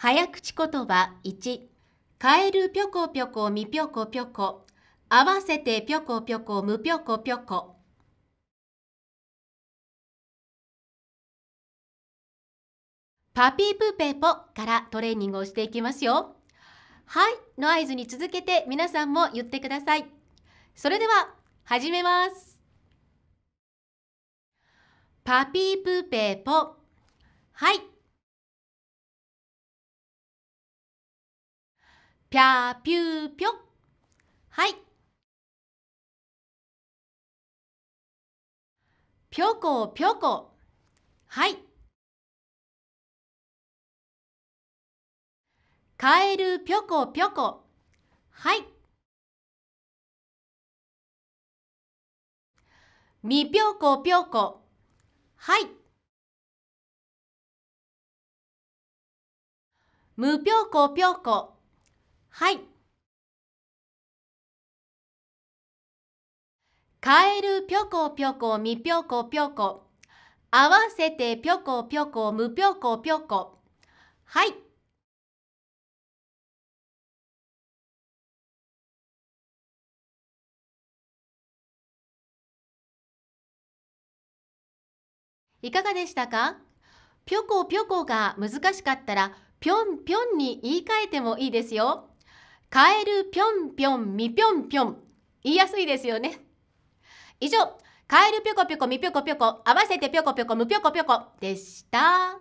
早口言葉1カエルぴょこぴょこみぴょこぴょこ合わせてぴょこぴょこむぴょこぴょこパピープペポからトレーニングをしていきますよはいの合図に続けて皆さんも言ってくださいそれでは始めますパピープペポはいぴゃーぴゅーぴょ。はい。ぴょこぴょこ。はい。カエルぴょこぴょこ。はい。みぴょこぴょこ。はい。むぴょこぴょこ。はい。カエルぴょこぴょこみぴょこぴょこ。合わせてぴょこぴょこむぴょこぴょこ。はい。いかがでしたかぴょこぴょこが難しかったらぴょんぴょんに言い換えてもいいですよ。カエルぴょんぴょんみぴょんぴょん言いやすいですよね以上カエルぴょこぴょこみぴょこぴょこ合わせてぴょこぴょこむぴょこぴょこでした